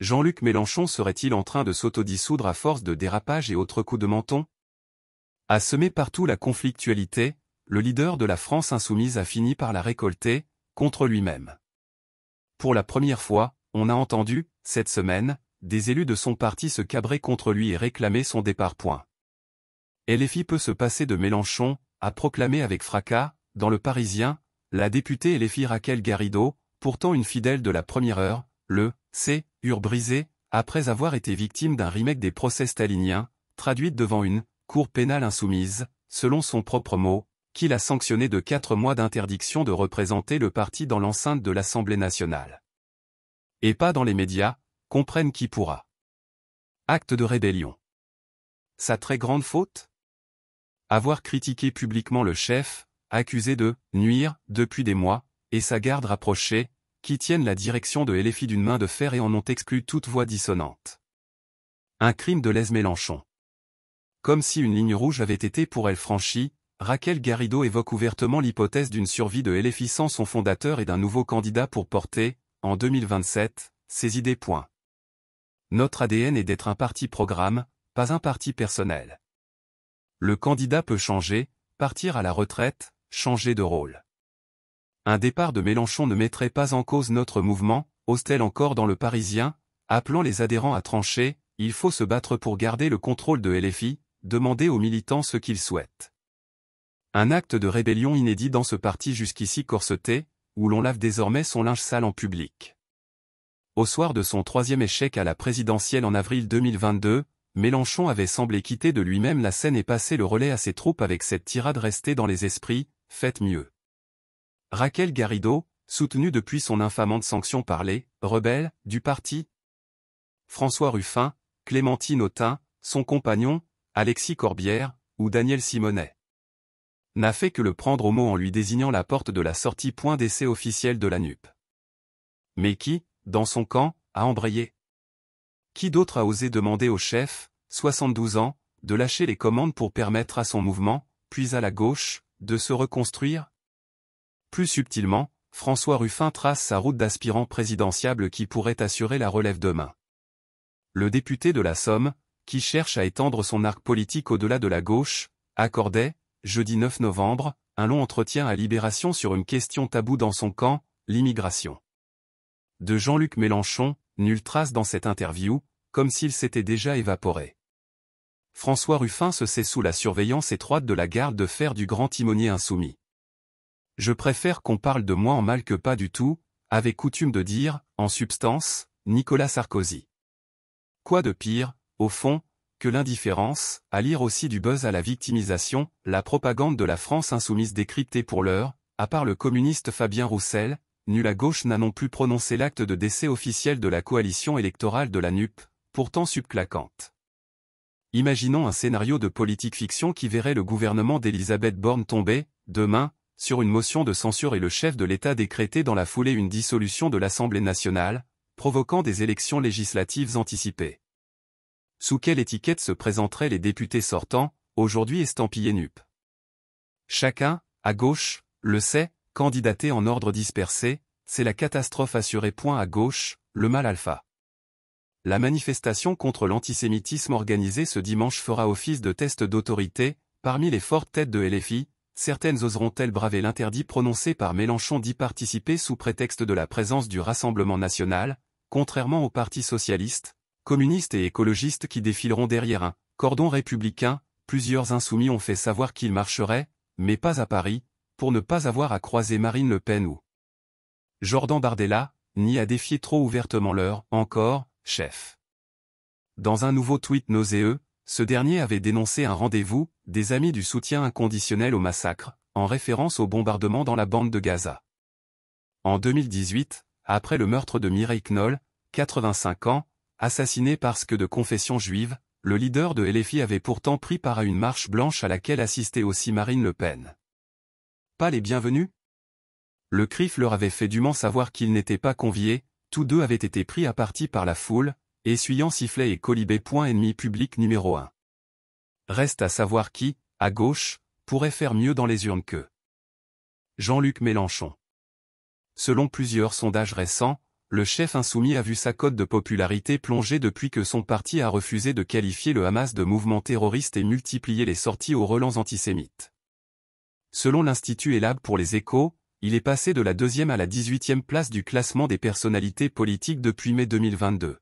Jean-Luc Mélenchon serait-il en train de s'autodissoudre à force de dérapages et autres coups de menton À semer partout la conflictualité, le leader de la France insoumise a fini par la récolter, contre lui-même. Pour la première fois, on a entendu, cette semaine, des élus de son parti se cabrer contre lui et réclamer son départ. Point. LFI peut se passer de Mélenchon, a proclamé avec fracas, dans le Parisien, la députée LFI Raquel Garrido, pourtant une fidèle de la première heure, le « C » eurent brisé, après avoir été victime d'un remake des procès staliniens, traduite devant une « cour pénale insoumise », selon son propre mot, qu'il a sanctionné de quatre mois d'interdiction de représenter le parti dans l'enceinte de l'Assemblée nationale. Et pas dans les médias, comprennent qui pourra. Acte de rébellion. Sa très grande faute Avoir critiqué publiquement le chef, accusé de « nuire » depuis des mois, et sa garde rapprochée, qui tiennent la direction de LFI d'une main de fer et en ont exclu toute voix dissonante. Un crime de lèse Mélenchon. Comme si une ligne rouge avait été pour elle franchie, Raquel Garrido évoque ouvertement l'hypothèse d'une survie de LFI sans son fondateur et d'un nouveau candidat pour porter, en 2027, ses idées. Point. Notre ADN est d'être un parti programme, pas un parti personnel. Le candidat peut changer, partir à la retraite, changer de rôle. Un départ de Mélenchon ne mettrait pas en cause notre mouvement, hostel encore dans le Parisien, appelant les adhérents à trancher, il faut se battre pour garder le contrôle de LFI, demander aux militants ce qu'ils souhaitent. Un acte de rébellion inédit dans ce parti jusqu'ici corseté, où l'on lave désormais son linge sale en public. Au soir de son troisième échec à la présidentielle en avril 2022, Mélenchon avait semblé quitter de lui-même la scène et passer le relais à ses troupes avec cette tirade restée dans les esprits, faites mieux. Raquel Garrido, soutenu depuis son infamante sanction par les « rebelles » du parti. François Ruffin, Clémentine Autain, son compagnon, Alexis Corbière, ou Daniel Simonet. N'a fait que le prendre au mot en lui désignant la porte de la sortie point d'essai officiel de la NUP. Mais qui, dans son camp, a embrayé Qui d'autre a osé demander au chef, 72 ans, de lâcher les commandes pour permettre à son mouvement, puis à la gauche, de se reconstruire plus subtilement, François Ruffin trace sa route d'aspirant présidentiable qui pourrait assurer la relève demain. Le député de la Somme, qui cherche à étendre son arc politique au-delà de la gauche, accordait, jeudi 9 novembre, un long entretien à Libération sur une question taboue dans son camp, l'immigration. De Jean-Luc Mélenchon, nulle trace dans cette interview, comme s'il s'était déjà évaporé. François Ruffin se sait sous la surveillance étroite de la garde de fer du grand timonier insoumis. Je préfère qu'on parle de moi en mal que pas du tout, avait coutume de dire, en substance, Nicolas Sarkozy. Quoi de pire, au fond, que l'indifférence, à lire aussi du buzz à la victimisation, la propagande de la France insoumise décryptée pour l'heure, à part le communiste Fabien Roussel, nul à gauche n'a non plus prononcé l'acte de décès officiel de la coalition électorale de la NUP, pourtant subclaquante. Imaginons un scénario de politique fiction qui verrait le gouvernement d'Elisabeth Borne tomber, demain, sur une motion de censure et le chef de l'État décrété dans la foulée une dissolution de l'Assemblée nationale, provoquant des élections législatives anticipées. Sous quelle étiquette se présenteraient les députés sortants, aujourd'hui estampillés nupes Chacun, à gauche, le sait, candidaté en ordre dispersé, c'est la catastrophe assurée. Point à gauche, le mal alpha. La manifestation contre l'antisémitisme organisée ce dimanche fera office de test d'autorité, parmi les fortes têtes de LFI, certaines oseront-elles braver l'interdit prononcé par Mélenchon d'y participer sous prétexte de la présence du Rassemblement national, contrairement aux partis socialistes, communistes et écologistes qui défileront derrière un cordon républicain, plusieurs insoumis ont fait savoir qu'ils marcheraient, mais pas à Paris, pour ne pas avoir à croiser Marine Le Pen ou Jordan Bardella, ni à défier trop ouvertement leur « encore », chef. Dans un nouveau tweet nauséeux, ce dernier avait dénoncé un rendez-vous des amis du soutien inconditionnel au massacre, en référence au bombardement dans la bande de Gaza. En 2018, après le meurtre de Mireille Knoll, 85 ans, assassiné parce que de confession juive, le leader de LFI avait pourtant pris part à une marche blanche à laquelle assistait aussi Marine Le Pen. Pas les bienvenus Le CRIF leur avait fait dûment savoir qu'ils n'étaient pas conviés, tous deux avaient été pris à partie par la foule, essuyant sifflet et colibé. Ennemi public numéro 1. Reste à savoir qui, à gauche, pourrait faire mieux dans les urnes que Jean-Luc Mélenchon. Selon plusieurs sondages récents, le chef insoumis a vu sa cote de popularité plonger depuis que son parti a refusé de qualifier le Hamas de mouvement terroriste et multiplié les sorties aux relents antisémites. Selon l'Institut Elab pour les échos, il est passé de la deuxième à la dix-huitième place du classement des personnalités politiques depuis mai 2022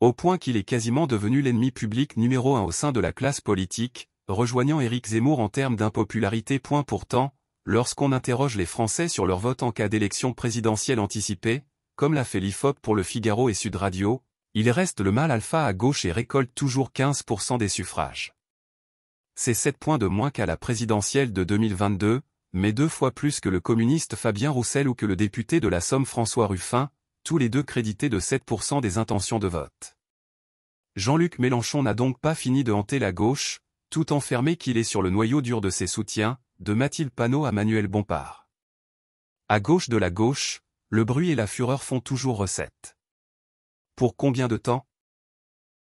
au point qu'il est quasiment devenu l'ennemi public numéro un au sein de la classe politique, rejoignant Éric Zemmour en termes d'impopularité. Point pourtant, lorsqu'on interroge les Français sur leur vote en cas d'élection présidentielle anticipée, comme l'a fait l'IFOP pour le Figaro et Sud Radio, il reste le mâle alpha à gauche et récolte toujours 15% des suffrages. C'est 7 points de moins qu'à la présidentielle de 2022, mais deux fois plus que le communiste Fabien Roussel ou que le député de la Somme François Ruffin, tous les deux crédités de 7% des intentions de vote. Jean-Luc Mélenchon n'a donc pas fini de hanter la gauche, tout enfermé qu'il est sur le noyau dur de ses soutiens, de Mathilde Panot à Manuel Bompard. À gauche de la gauche, le bruit et la fureur font toujours recette. Pour combien de temps